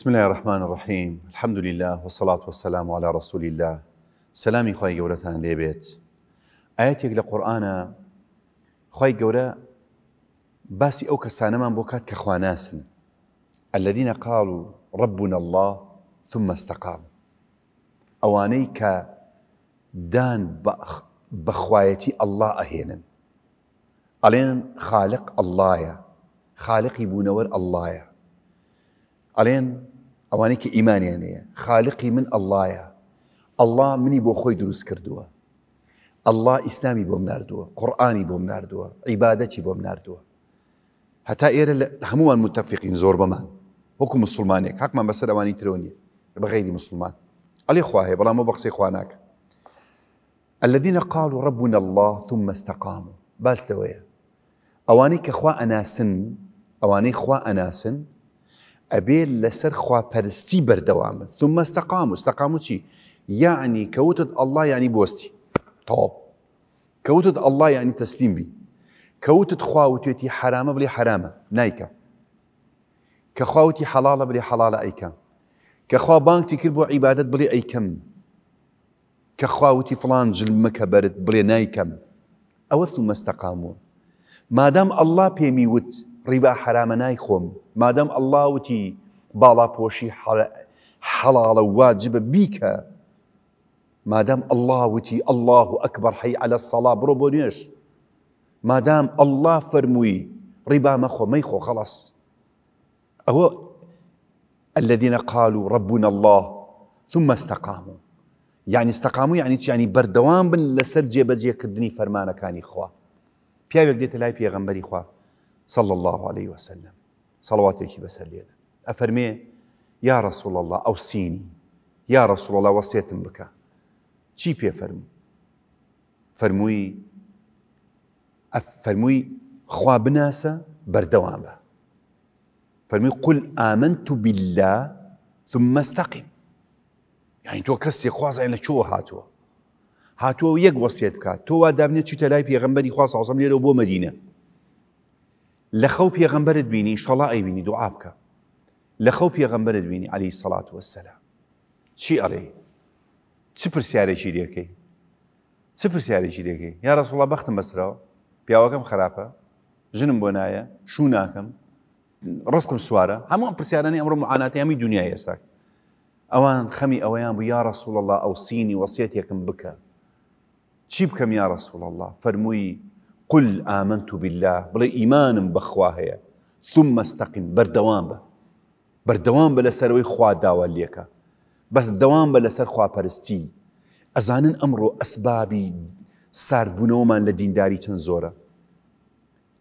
بسم الله الرحمن الرحيم الحمد لله والصلاة والسلام على رسول الله سلامي خوي گەورەتان لێبێت ئاەتێک لە قورآانە خی گەورە باسی ئەو کەسانەمان بۆ کات کە خواناسن الذين قالوا ربنا الله ثم استقام أوانيك دان بخ بخوايتي الله أهينا ألين خالق الله يا خالق يبونور الله يا ألين كي ايمان يعني خالقي من الله مني بو خوي دروس كردوا الله اسلامي بو مناردوا قراني بو مناردوا عبادتي بو مناردوا حتى هەتا ئێرە هەمووان زور زۆر حكم مسلمانك حق ما بس اواني تروني بغير مسلمان علي خواهەیە بلا ما بقصي خواناك الذين قالوا ربنا الله ثم استقاموا توي أواني كخوا أناسن أواني خوا أناسن أبي لسر خوا خواپەرستی بردوام ثم استقاموا استقاموا شي يعني كوتد الله يعني بوستي طوب كوتد الله يعني تسليم بي كوتد بی حرامة بلي حرامة نايكا حرامە حلالة بلي حلالة أيكا بڵێ حەڵالە ئەیکە کەخوا بانکتی کرد بۆ فلان جل مكبرت بلي نايكم أو ثم استقاموا مادام الله پێمی ود ڕیبا حرامە نای خۆم مادەم ئەللاوتی باڵاپۆشی حەڵاڵە واجبە بیکە مادام وتي ئەلله ئەکبەر حەی على سەڵا بڕۆ بۆ نوێش مادام ئەلله فەرمووی ڕیبا مەخۆ مەیخۆ خەڵس ئەوە الذين قالوا ربنا الله ثم استقاموا يعني استقاموا يعني يعني بردوام بن لسر فرمانا كاني خوا بيا دێتە لاي پێغەمبەری خوا صلى الله عليه وسلم صلواتك بسلي أفرمي يا رسول الله أوصيني يا رسول الله وصيتم بك شي بي فەرمو فرموي فەرمووی خواب ناسا بردوامة فرموي قل آمنت بالله ثم استقم يعني تو كسي خوازای عين شو هاتوا هاتوا يق وەسیێت بکات تۆ وا دابنێت چیتە لای پێغمبەری خوا ساوسم لێرەوە لە خەو پێغمبرت بینی شەڵا ئەیبینی دوعا بکە لە خەو پێغمبرت بینی علی سەڵات وەسەلا چی ئەڵێ چ پرسیارێکی دەکەی چ پرسیارێکی دەکەی یا ڕسوڵا بەختم بەسرەوە پیاوەکەم خراپە ژنم بۆ نایە شو ناکەم ڕستم سوارە هەموو پرسیارانی ئەمڕۆ معاناتی هەمی دنیای ئێساک ئەوان خەمی ئەوەیان بوو یا ڕسوول الله ئەو سینی وەسیەتێکم بکە چی بکەم یا ڕسوول الله فەرمووی قل آمنت بالله بل إيمان بخواه ثم استقم بردوام با بردوام بلا سر خوا داوا بردوام بلا سر لەسەر خواپەرستی أزانن أمرو أسبابي سار لە لدين داري تنزورا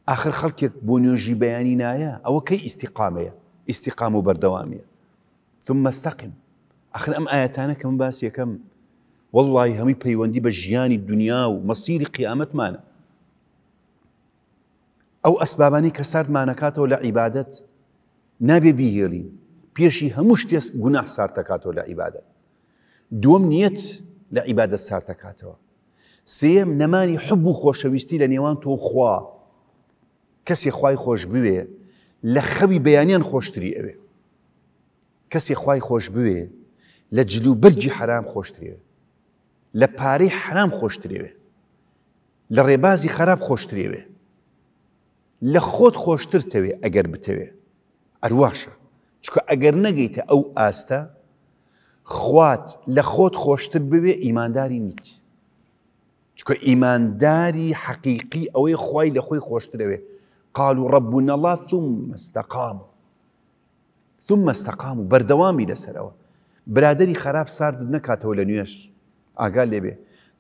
آخر خلق بۆ نوێژی بەیانی نایە ئەوە کەی ئیسیقامەیە ئیسیقام و ثم استقم آخر أم آياتانا كم باسي كم والله همي بيواندي بجياني الدنيا دنیا قيامت مانا قیامەتمانە ئەو ئەسبابانی کە ساردمانەکاتەوە لە عیبادەت نابێ بیهێڵین پێشی هەموو شتێ گونا ساردەکاتەوە لە عیبادەت دووەم نیەت لە عیبادەت ساردەکاتەوە سێم نەمانی حب و خۆشەویستی لە نێوان تۆ خوا کەسی خوای خۆش بوێ لە خەوی بەیانیان خۆشتری ئەوێ کەسی خوای خۆش بوێ لە جللو بەرجی حرام خۆشتێوێ لە پارەی حرام خۆشتێوێ لە ڕێبازی خراپ خۆشتێوێ لە خۆت خۆشتر تەوێ ئەگەر بتەوێ ئەرواشە چکە ئەگەر نەگەیتە ئەو ئاستە خوات لە خۆت خۆشتر بوێ ئیمانداری نیت چکە ئیمانداری حەقیقی ئەوەی خی لە خۆی خۆشترەوێ قال و ڕبوون الله ثم مستەقام ثم مستەقام و بەردەوامی لەسەرەوە برادری خراپ سارد نکاتەوە لە نوێش ئاگا لێبێ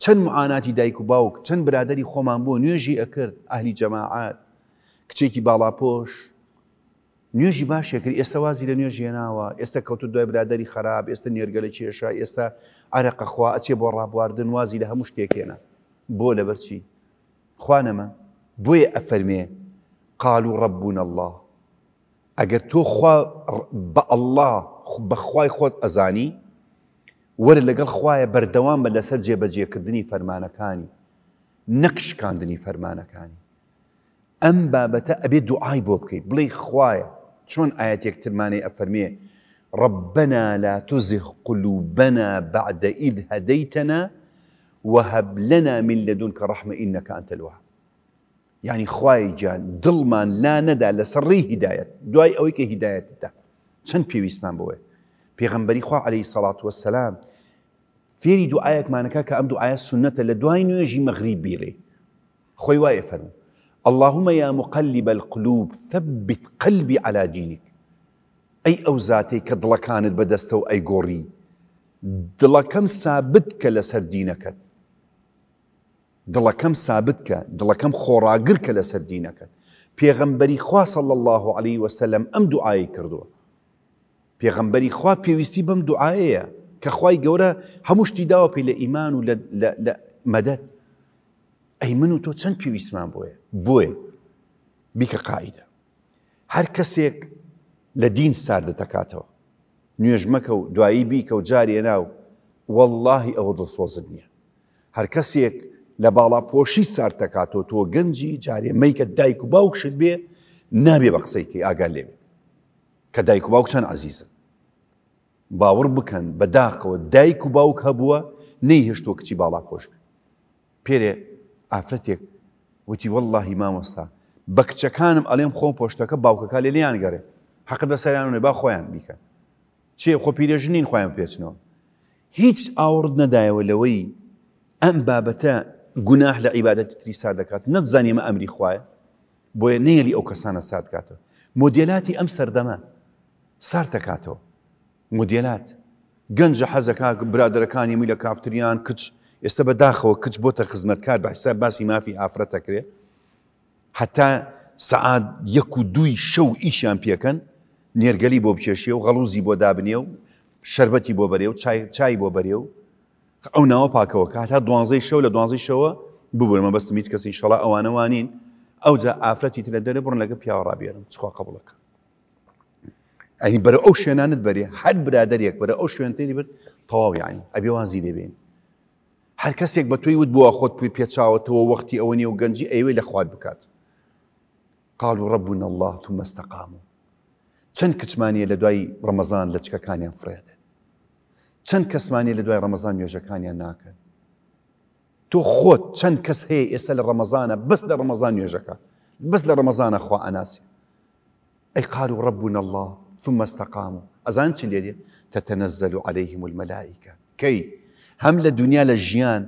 چەند معاناتی دایک و باوک چەند برادری خۆمان بۆ نوێژی ئەکرد ئەهلی جەماعات کچێکی باڵاپۆش نوێژی باشێکری ئێستا وازی لە نوێژیە ناوە ئێستا کەوت دوای برادری خراپ ئێستا نێرگە لە کێشە ئێستا ئارەقەخوا ئەچێ بۆ ڕابواردن وازی لە هەموو شتێکێنە بۆ لە بەرچی خوانەمە بۆیە ئەفەرمێ قال و ڕبوون الله ئەگەر تۆ بە الله بەخوای خۆت ئەزانی وەرە لەگەڵ خوایە بەردەوام بە لەسەر جێبەجێکردنی فەرمانەکانی نەکشکاندنی فەرمانەکانی ئەم بابەتە ئەبێت دوعای بۆ بکەیت بڵێ خوایە چۆن ئاەتێکترمانەی ئەفەرمێ ربنا لا تزغ قلوبنا بعد إذ هديتنا وهب لنا من لدنك رحمة إنك أنت الوهاب يعني خواي جان ظلما لا ندى لسري هداية دواي أويك هداية دا بي في مان بوي پیغمبري خوا عليه الصلاة والسلام فيري دعائك مانكا كأم دعاية السنة لدواي نيجي مغربي لي خوي واي فرمو اللهم يا مقلب القلوب ثبت قلبي على دينك أي أوزاتي كدلا كانت بدستو أي قوري دلا كم سابتك لسر دينك دلا كم سابتك دلا كم خوراقرك لسر دينك پیغمبری خوا خواسە الله عليه وسلم أم دوعاایی كردو پیغمبری خوا پێویستی بم دوعاەیە کە خی گەورە هەموو شتی داوە پێی لە ئیمان و لە مەدەت ئەی من و تۆ چەند بۆی بیکە قاعدە هەر کەسێک لە دین سار دەتەکاتەوە نوێژ مەکە و دوایی بیکە و جارێ ناو واللهی ئەوە دڵسۆزت نییە هەر کەسێک لە باڵاپۆشی سار دەکاتەوە تۆ گەنجی جارێ مەیکە دایک و باوکشت بێ نابێ بە قسەیکەی ئاگار لێبێ کە دایک و باوک چەند عزیزن باوەڕ بکەن بەداخەوە دایک و باوک هەبووە نەی هێشتۆ کچی باڵاپۆش بێ پێرێ ئافرەتێک وتی واللهی مامۆستا بە کچەکانم ئەلێم خۆم پۆشتەکە باوکەکە لێ لیان گەڕێ حەقت بە سەریانێ با خۆیان بیکە چێ خۆ پیرێژنین خۆیان پێچنەوە هیچ ئاورد نەدایەوە لەوەی ئەم بابەتە گوناح لە عیباەت تریسا دەکات نەتزانیمە ئەمری خوایە بۆیە نێلی ئەو کەسانە سات کاتەوە مدیلاتی ئەم سەردەمە سار دەکاتەوە مدیلات گەنجە حەزەکە برادەکانی می لە کافتریان کچ ئێستا بەداخەوە کچ بۆتە خزمەتکار بەحسا باسی مافی ئافرەتەکرێ هەتا سەعات یەک و دوی شەو ئیشیان پێکەن نێرگەلی بۆ بچێشیە و غەڵوزی بۆ دابنیە و شربەتی بۆ بەرێ و چای بۆ بەرێ و ئەو ناوە پاکەوە کات تا دوانزەی شەو لە دوانزی شەوە ببوومە بەستم هیچ کەسی شڵا ئەوانەوانین ئەو جا ئافرەتی لە دەرێ بڕن لەگە پیاوەڕابێرم چخوا قبولەکە ئەنی بەرە ئەو شوێنانت بەرێ هەر برادێک بەرە ئەو شوێنتەری بر تەواویانی ئەبێوان زی دەبێن هر کس یک بتوی ود بو خود پی پیچا پێچاوەتەوە تو ئەوە اونی و گەنجی ئەوێ لە خوارد بکات قالوا ربنا الله ثم استقاموا چەند کچمانە لە دوای ڕەمەزان لە فرید چن چەند کەسمانی لە دوای جکان نوێژەکانیان ناکەن تو خود چن کس هەیە ئێستا رمضان بس بەس رمضان یو جکا بس لە رمضان خوا ئەناسی اي قالوا ربنا الله ثم استقاموا ئەزان چ لێدێ تتنزل عليهم الملائكه كي هەم لە دنیا لە ژیان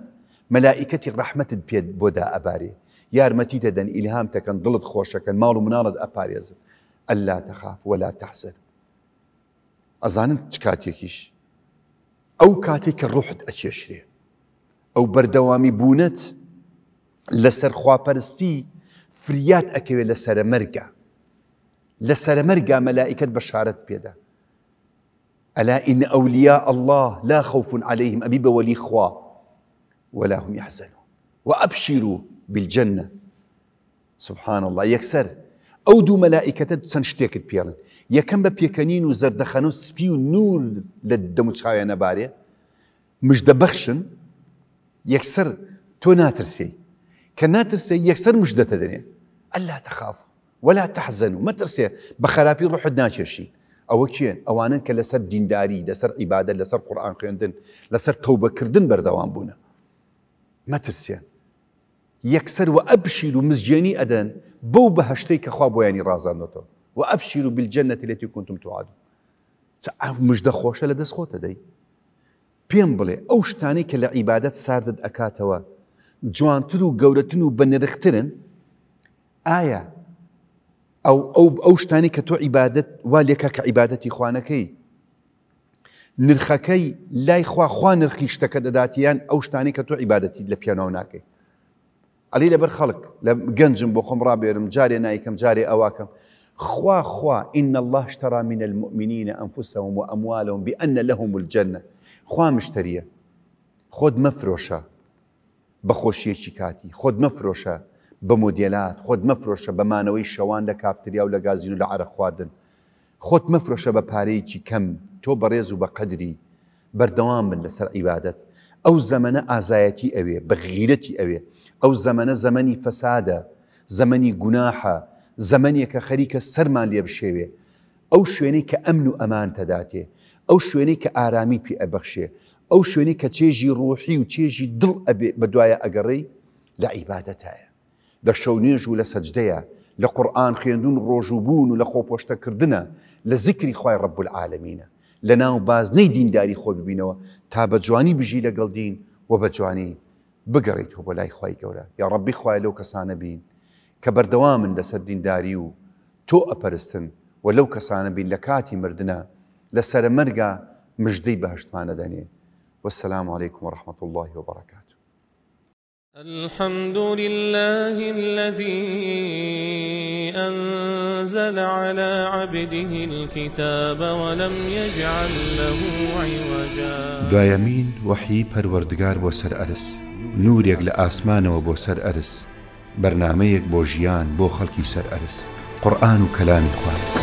مەلائکەتی ڕحمەتت پێت بۆدا ئەبارێ یارمەتی دەدەن ئیلهام تەکەن دڵت خۆشەکەن ماڵ و مناڵت ئەپارێزن ئەللا تەخاف ولا تەحزن ئەزانم چ کاتێکیش ئەو کاتێک کە ڕحت ئەچێشرێ ئەو بەردەوامی بوونەت لەسەر خواپەرستی فریات ئەکەوێت لە سەرەمەرگە لە سەرەمەرگا مەلائکت بەشارەت پێدا ألا إن أولياء الله لا خوف عليهم أبيب ولي خوا ولا هم يحزنون وأبشروا بالجنة سبحان الله يكسر أو دو ملائكة تنشتيك بيرن يا كم بيكنين وزردخانو سبيو نور للدمو تشاوي أنا باري مش دبخشن يكسر تو ناترسي كناترسي يكسر مش دتدني ألا تخافوا ولا تحزنوا ما ترسي بخرابي روح دناشي شي ئەوە کێن ئەوانن کە لەسەر دینداری لەسەر عیبادە لەسەر قورآان خوێندن لەسەر تەوبەکردن بەردەوام بوون مەترسێن یەکسەر و ئەبشیر و مزجێنی ئەدەن بەو بە هەشتەی کە خوا بۆیانی ڕازاندەوە و ئەبشیر و بالجەنەتی لەتی کوتم توعاد مژدە خۆشە لە دەست خۆتە دەی پێم بڵێ ئەو شتانی کە لە عیبادەت ساردت ئەکاتەوە جوانتر و گەورەتن و بەنرخترن ئایا او او او شتاني كتو عبادة واليك وا خوانكي نرخكي لا خوانەکەی خوان نرخي خواخوا داتيان او شتاني كتو شتانی لبيانوناكي علي لبر خلق لجنجم بوخم ئەلی لەبەر نايكم جاري اواكم خوا خوا إن الله اشترى من المؤمنين أنفسهم وأموالهم بأن لهم الجنة خوا مشترية خود مفروشة بخوشية شيكاتي خود مفروشة بە مۆدیلات خۆت مەفرۆشە بەمانەوەی شەوان لە کاپتریا و لە گازین و لە عرە خواردن خۆت مەفرۆشە بە پارەیەکی کەم تۆ بەڕێز و بە قدری بەردەوام بن لەسەر عیبادت ئەو زەمەە ئازایەتی ئەوێ بەغیرەتی ئەوێ ئەو زەمەە زەمەنی فەسادە زەمەنی گوناحە زەمەنیەکە خەریکە سەرمان لێ بشێوێ ئەو شوێنەی کە ئەمن و ئەمان تەداتێ ئەو شوێنەی کە ئارامی پێ ئەبەخشێ ئەو شوێنەی کە چێژی ڕۆحی و چێژی دڵ ئەبێ بەدوایە ئەگەڕی لە عیبادەتایە لە شەونێژ و لە سەجدەیە لە قورآان خوێندون ڕۆژوبوون و لە خۆپۆشتەکردە لە زیکری خی ڕب العالمینە لە ناو بازنەی دینداری خۆ ببینەوە تا بە جوانی بژی لەگەڵ دین و بە جوانی بگەڕیت و بە لای خی گەورە یا ڕبی خخوای لەو کەسانە بین کە بەردەوا من لەسەر دینداری و تۆ ئەپەرستن و لەو کەسانە بین لە کاتی مردە لە سەرمەرگا مژدەی بەهشتمانە دەنێ وەسلام عیکم و ڕحمت الله وبرکات الحمد لله الذي أنزل على عبده الكتاب ولم يجعل له عوجا دوایمین وحي پروردگار بۆ نور يقل آسمان و بو سر سەر برنامه بەرنمەیەک بو جيان بو خلقي سر ئەرس قرآن و كلام خواهد